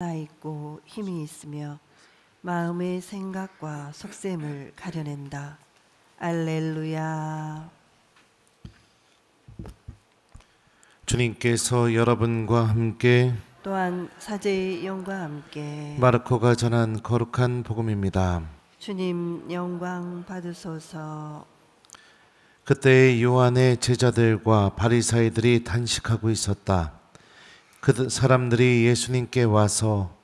나 있고 힘이 있으며 마음의 생각과 속셈을 가려낸다. 알렐루야. 주님께서 여러분과 함께 또한 사제의 영과 함께 마르코가 전한 거룩한 복음입니다. 주님 영광 받으소서. 그때 요한의 제자들과 바리사이들이 단식하고 있었다. 그 사람들이 예수님께 와서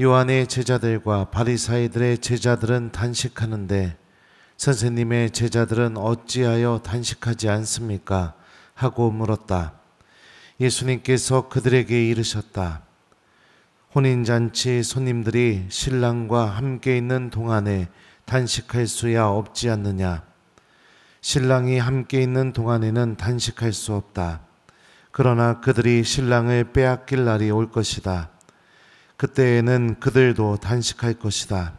요한의 제자들과 바리사이들의 제자들은 단식하는데 선생님의 제자들은 어찌하여 단식하지 않습니까? 하고 물었다. 예수님께서 그들에게 이르셨다. 혼인잔치 손님들이 신랑과 함께 있는 동안에 단식할 수야 없지 않느냐. 신랑이 함께 있는 동안에는 단식할 수 없다. 그러나 그들이 신랑을 빼앗길 날이 올 것이다. 그때에는 그들도 단식할 것이다.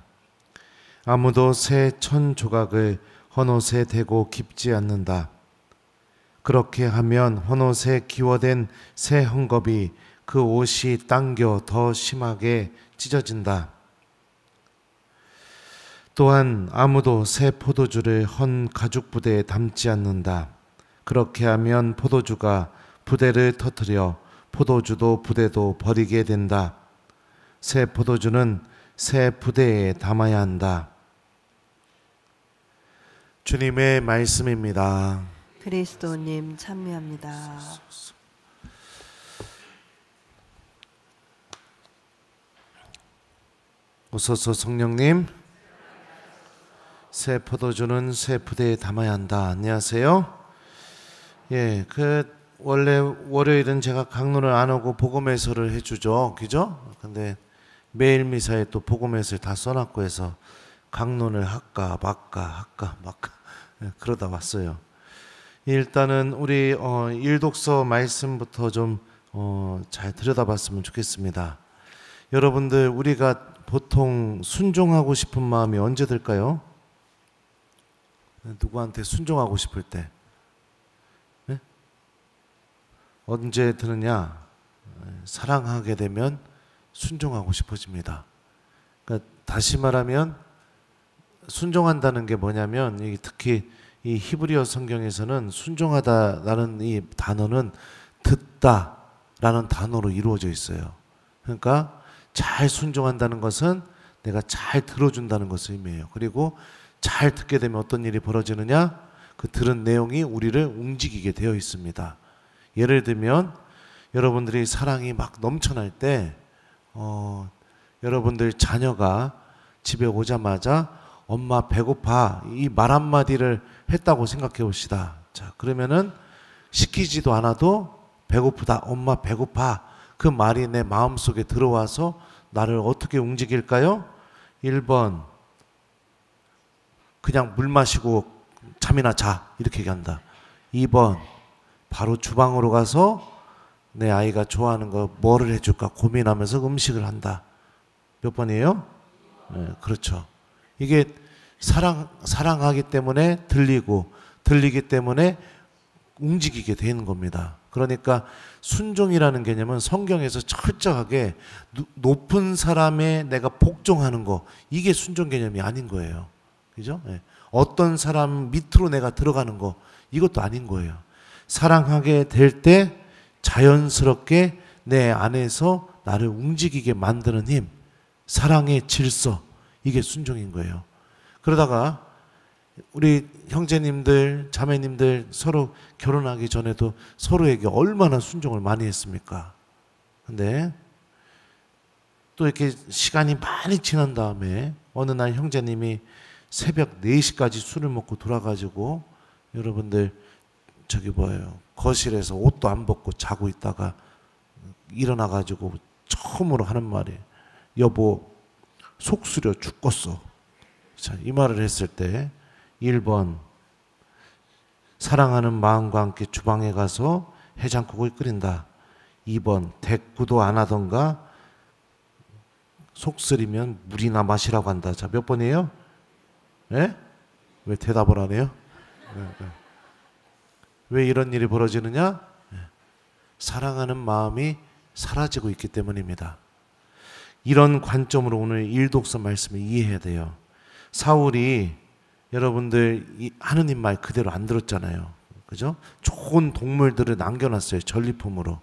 아무도 새 천 조각을 헌옷에 대고 깊지 않는다. 그렇게 하면 헌옷에 기워된 새 헝겊이 그 옷이 당겨 더 심하게 찢어진다. 또한 아무도 새 포도주를 헌 가죽 부대에 담지 않는다. 그렇게 하면 포도주가 부대를 터뜨려 포도주도 부대도 버리게 된다. 새 포도주는 새 부대에 담아야 한다. 주님의 말씀입니다. 그리스도님 찬미합니다. 오소서 성령님. 새 포도주는 새 부대에 담아야 한다. 안녕하세요. 예, 그 원래 월요일은 제가 강론을 안 하고 복음에서를 해주죠. 그죠? 근데 매일 미사에 또 복음해설 다 써놨고 해서 강론을 할까 말까 할까 말까 예, 그러다 왔어요. 일단은 우리 어, 일독서 말씀부터 좀잘 어, 들여다봤으면 좋겠습니다. 여러분들 우리가 보통 순종하고 싶은 마음이 언제 들까요? 누구한테 순종하고 싶을 때. 언제 드느냐? 사랑하게 되면 순종하고 싶어집니다. 그러니까 다시 말하면 순종한다는 게 뭐냐면 특히 이 히브리어 성경에서는 순종하다라는 이 단어는 듣다라는 단어로 이루어져 있어요. 그러니까 잘 순종한다는 것은 내가 잘 들어준다는 것을 의미해요. 그리고 잘 듣게 되면 어떤 일이 벌어지느냐? 그 들은 내용이 우리를 움직이게 되어 있습니다. 예를 들면 여러분들이 사랑이 막 넘쳐날 때 어, 여러분들 자녀가 집에 오자마자 엄마 배고파 이 말 한마디를 했다고 생각해 봅시다. 자, 그러면은 시키지도 않아도 배고프다. 엄마 배고파. 그 말이 내 마음속에 들어와서 나를 어떻게 움직일까요? 1번. 그냥 물 마시고 잠이나 자. 이렇게 얘기한다. 2번. 바로 주방으로 가서 내 아이가 좋아하는 거 뭐를 해줄까 고민하면서 음식을 한다. 몇 번이에요? 네, 그렇죠. 이게 사랑, 사랑하기 때문에 들리고, 들리기 때문에 움직이게 되는 겁니다. 그러니까 순종이라는 개념은 성경에서 철저하게 높은 사람의 내가 복종하는 거, 이게 순종 개념이 아닌 거예요. 그죠? 네. 어떤 사람 밑으로 내가 들어가는 거, 이것도 아닌 거예요. 사랑하게 될 때 자연스럽게 내 안에서 나를 움직이게 만드는 힘, 사랑의 질서, 이게 순종인 거예요. 그러다가 우리 형제님들, 자매님들 서로 결혼하기 전에도 서로에게 얼마나 순종을 많이 했습니까? 근데 또 이렇게 시간이 많이 지난 다음에 어느 날 형제님이 새벽 4시까지 술을 먹고 돌아가지고 여러분들 저기 뭐예요. 거실에서 옷도 안 벗고 자고 있다가 일어나 가지고 처음으로 하는 말이 여보 속쓰려 죽겠어. 자, 이 말을 했을 때 1번 사랑하는 마음과 함께 주방에 가서 해장국을 끓인다. 2번 대꾸도 안 하던가 속쓰리면 물이나 마시라고 한다. 자, 몇 번이에요? 예? 왜 대답을 안 해요? 네, 네. 왜 이런 일이 벌어지느냐? 예. 사랑하는 마음이 사라지고 있기 때문입니다. 이런 관점으로 오늘 일독서 말씀을 이해해야 돼요. 사울이 여러분들 하느님 말 그대로 안 들었잖아요. 그죠? 좋은 동물들을 남겨놨어요. 전리품으로.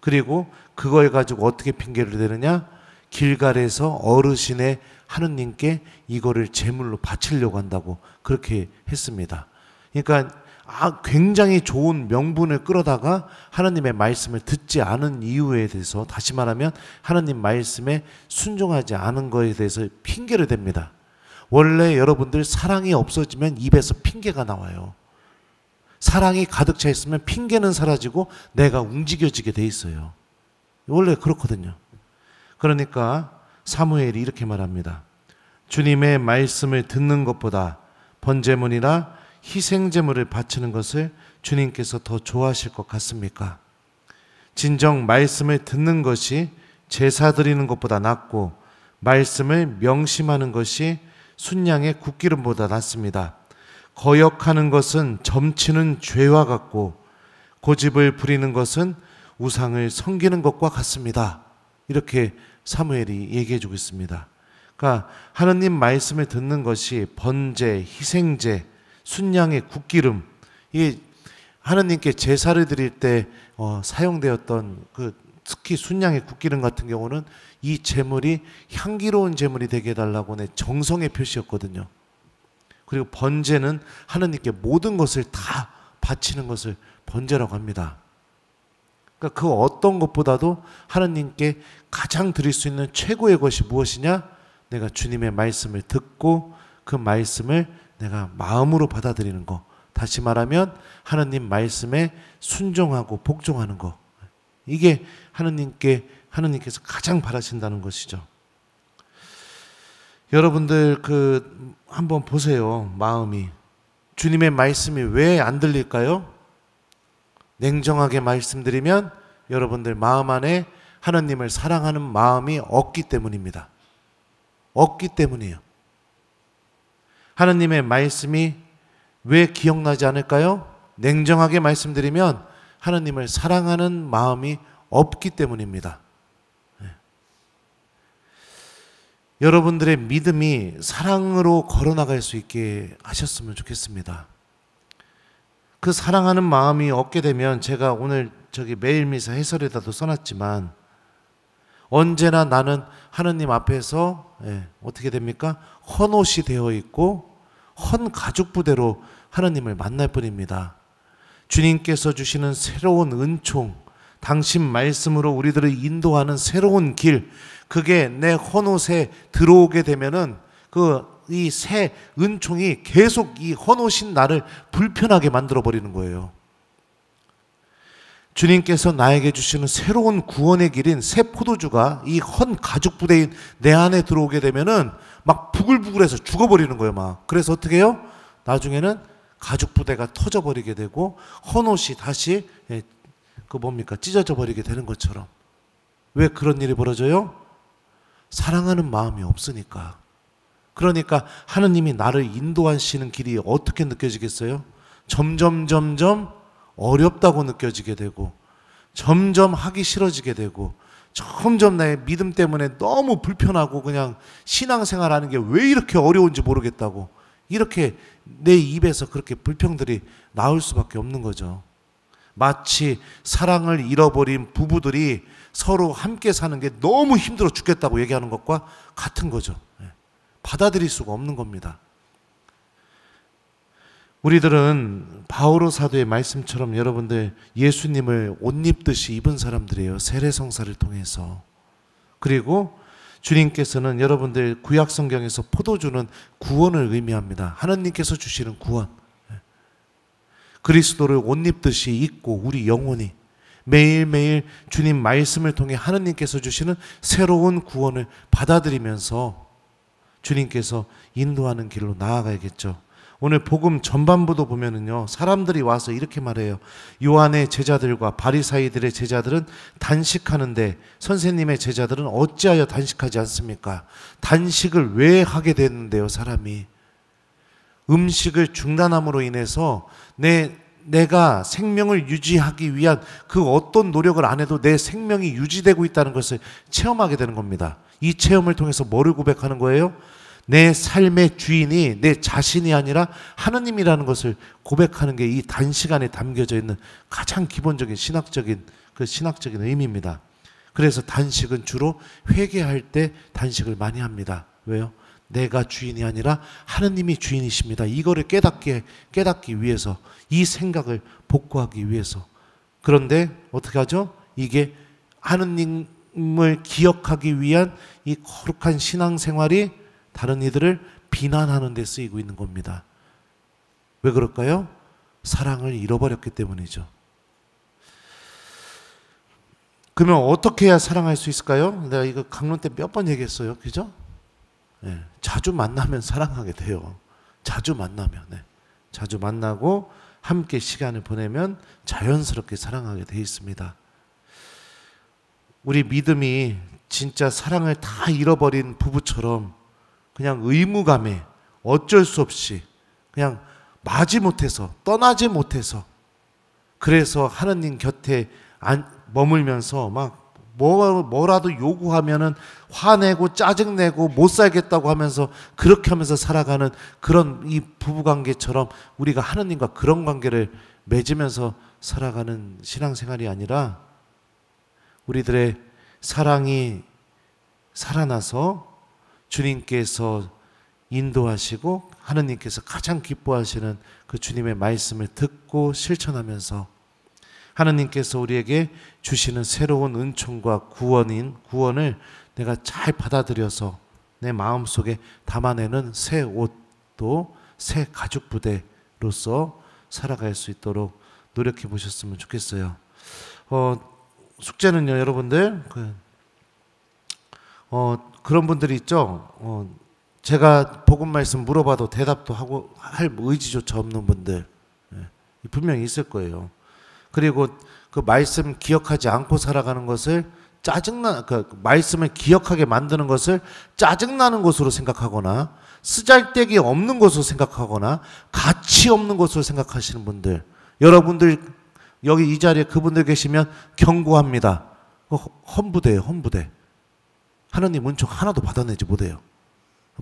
그리고 그걸 가지고 어떻게 핑계를 대느냐? 길가에서 어르신의 하느님께 이거를 제물로 바치려고 한다고 그렇게 했습니다. 그러니까 아, 굉장히 좋은 명분을 끌어다가 하나님의 말씀을 듣지 않은 이유에 대해서 다시 말하면 하나님 말씀에 순종하지 않은 것에 대해서 핑계를 댑니다. 원래 여러분들 사랑이 없어지면 입에서 핑계가 나와요. 사랑이 가득 차 있으면 핑계는 사라지고 내가 움직여지게 돼 있어요. 원래 그렇거든요. 그러니까 사무엘이 이렇게 말합니다. 주님의 말씀을 듣는 것보다 번제문이나 희생제물을 바치는 것을 주님께서 더 좋아하실 것 같습니까? 진정 말씀을 듣는 것이 제사 드리는 것보다 낫고 말씀을 명심하는 것이 순양의 국기름보다 낫습니다. 거역하는 것은 점치는 죄와 같고 고집을 부리는 것은 우상을 섬기는 것과 같습니다. 이렇게 사무엘이 얘기해 주고 있습니다. 그러니까 하나님 말씀을 듣는 것이 번제, 희생제, 순양의 국기름 이게 하느님께 제사를 드릴 때 어, 사용되었던 그 특히 순양의 국기름 같은 경우는 이 제물이 향기로운 제물이 되게 해달라고 내 정성의 표시였거든요. 그리고 번제는 하느님께 모든 것을 다 바치는 것을 번제라고 합니다. 그러니까 그 어떤 것보다도 하느님께 가장 드릴 수 있는 최고의 것이 무엇이냐? 내가 주님의 말씀을 듣고 그 말씀을 내가 마음으로 받아들이는 거. 다시 말하면 하느님 말씀에 순종하고 복종하는 거. 이게 하느님께 하느님께서 가장 바라신다는 것이죠. 여러분들 그 한번 보세요. 마음이 주님의 말씀이 왜 안 들릴까요? 냉정하게 말씀드리면 여러분들 마음 안에 하나님을 사랑하는 마음이 없기 때문입니다. 없기 때문이에요. 하나님의 말씀이 왜 기억나지 않을까요? 냉정하게 말씀드리면 하나님을 사랑하는 마음이 없기 때문입니다. 네. 여러분들의 믿음이 사랑으로 걸어나갈 수 있게 하셨으면 좋겠습니다. 그 사랑하는 마음이 없게 되면 제가 오늘 저기 매일 미사 해설에다도 써놨지만 언제나 나는 하느님 앞에서 예, 어떻게 됩니까? 헌 옷이 되어 있고 헌 가죽 부대로 하느님을 만날 뿐입니다. 주님께서 주시는 새로운 은총, 당신 말씀으로 우리들을 인도하는 새로운 길, 그게 내 헌옷에 들어오게 되면은 그 이 새 은총이 계속 이 헌옷인 나를 불편하게 만들어 버리는 거예요. 주님께서 나에게 주시는 새로운 구원의 길인 새 포도주가 이 헌 가죽 부대인 내 안에 들어오게 되면은 막 부글부글해서 죽어버리는 거예요, 막. 그래서 어떻게 해요? 나중에는 가죽 부대가 터져버리게 되고 헌 옷이 다시 예, 그 뭡니까 찢어져 버리게 되는 것처럼 왜 그런 일이 벌어져요? 사랑하는 마음이 없으니까. 그러니까 하느님이 나를 인도하시는 길이 어떻게 느껴지겠어요? 점점 점점 어렵다고 느껴지게 되고 점점 하기 싫어지게 되고 점점 나의 믿음 때문에 너무 불편하고 그냥 신앙생활 하는 게 왜 이렇게 어려운지 모르겠다고 이렇게 내 입에서 그렇게 불평들이 나올 수밖에 없는 거죠. 마치 사랑을 잃어버린 부부들이 서로 함께 사는 게 너무 힘들어 죽겠다고 얘기하는 것과 같은 거죠. 예. 받아들일 수가 없는 겁니다. 우리들은 바오로 사도의 말씀처럼 여러분들 예수님을 옷 입듯이 입은 사람들이에요. 세례성사를 통해서. 그리고 주님께서는 여러분들 구약 성경에서 포도주는 구원을 의미합니다. 하나님께서 주시는 구원. 그리스도를 옷 입듯이 입고 우리 영혼이 매일매일 주님 말씀을 통해 하나님께서 주시는 새로운 구원을 받아들이면서 주님께서 인도하는 길로 나아가야겠죠. 오늘 복음 전반부도 보면은요. 사람들이 와서 이렇게 말해요. 요한의 제자들과 바리사이들의 제자들은 단식하는데 선생님의 제자들은 어찌하여 단식하지 않습니까? 단식을 왜 하게 되는데요, 사람이? 음식을 중단함으로 인해서 내 내가 생명을 유지하기 위한 그 어떤 노력을 안 해도 내 생명이 유지되고 있다는 것을 체험하게 되는 겁니다. 이 체험을 통해서 뭐를 고백하는 거예요? 내 삶의 주인이 내 자신이 아니라 하느님이라는 것을 고백하는 게 이 단시간에 담겨져 있는 가장 기본적인 신학적인 그 신학적인 의미입니다. 그래서 단식은 주로 회개할 때 단식을 많이 합니다. 왜요? 내가 주인이 아니라 하나님이 주인이십니다. 이거를 깨닫게 깨닫기 위해서 이 생각을 복구하기 위해서. 그런데 어떻게 하죠? 이게 하느님을 기억하기 위한 이 거룩한 신앙생활이 다른 이들을 비난하는 데 쓰이고 있는 겁니다. 왜 그럴까요? 사랑을 잃어버렸기 때문이죠. 그러면 어떻게 해야 사랑할 수 있을까요? 내가 이거 강론 때 몇 번 얘기했어요. 그죠? 네. 자주 만나면 사랑하게 돼요. 자주 만나면. 네. 자주 만나고 함께 시간을 보내면 자연스럽게 사랑하게 돼 있습니다. 우리 믿음이 진짜 사랑을 다 잃어버린 부부처럼 그냥 의무감에 어쩔 수 없이 그냥 마지 못해서 떠나지 못해서 그래서 하느님 곁에 머물면서 막 뭐, 뭐라도 요구하면은 화내고 짜증내고 못 살겠다고 하면서 그렇게 하면서 살아가는 그런 이 부부 관계처럼 우리가 하느님과 그런 관계를 맺으면서 살아가는 신앙생활이 아니라 우리들의 사랑이 살아나서 주님께서 인도하시고 하느님께서 가장 기뻐하시는 그 주님의 말씀을 듣고 실천하면서 하느님께서 우리에게 주시는 새로운 은총과 구원인 구원을 내가 잘 받아들여서 내 마음속에 담아내는 새 옷도 새 가죽 부대로서 살아갈 수 있도록 노력해 보셨으면 좋겠어요. 어, 숙제는요, 여러분들 그 어, 그런 분들이 있죠. 어, 제가 복음 말씀 물어봐도 대답도 하고 할 의지조차 없는 분들 예, 분명히 있을 거예요. 그리고 그 말씀 기억하지 않고 살아가는 것을 짜증나 그 말씀을 기억하게 만드는 것을 짜증나는 것으로 생각하거나 쓰잘데기 없는 것으로 생각하거나 가치 없는 것으로 생각하시는 분들 여러분들 여기 이 자리에 그분들 계시면 경고합니다. 험부대예요, 그 험부대. 하나님 은총 하나도 받아내지 못해요.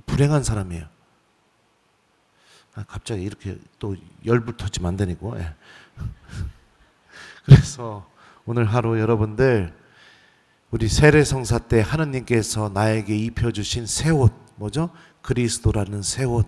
불행한 사람이에요. 아, 갑자기 이렇게 또 열불 터지면 안되니까 예. 그래서 오늘 하루 여러분들 우리 세례성사 때 하느님께서 나에게 입혀주신 새 옷, 뭐죠? 그리스도라는 새 옷.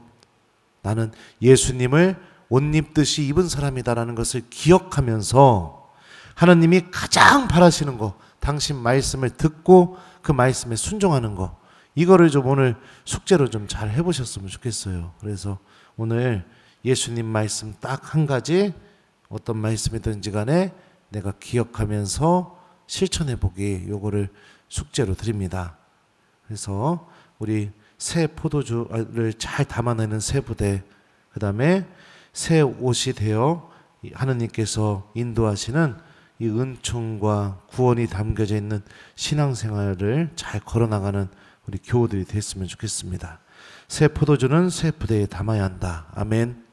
나는 예수님을 옷 입듯이 입은 사람이다라는 것을 기억하면서 하나님이 가장 바라시는 거, 당신 말씀을 듣고 그 말씀에 순종하는 거 이거를 좀 오늘 숙제로 좀 잘 해보셨으면 좋겠어요. 그래서 오늘 예수님 말씀 딱 한 가지 어떤 말씀이든지 간에 내가 기억하면서 실천해 보기 요거를 숙제로 드립니다. 그래서 우리 새 포도주를 잘 담아내는 새 부대 그다음에 새 옷이 되어 하느님께서 인도하시는 이 은총과 구원이 담겨져 있는 신앙생활을 잘 걸어나가는 우리 교우들이 됐으면 좋겠습니다. 새 포도주는 새 부대에 담아야 한다. 아멘.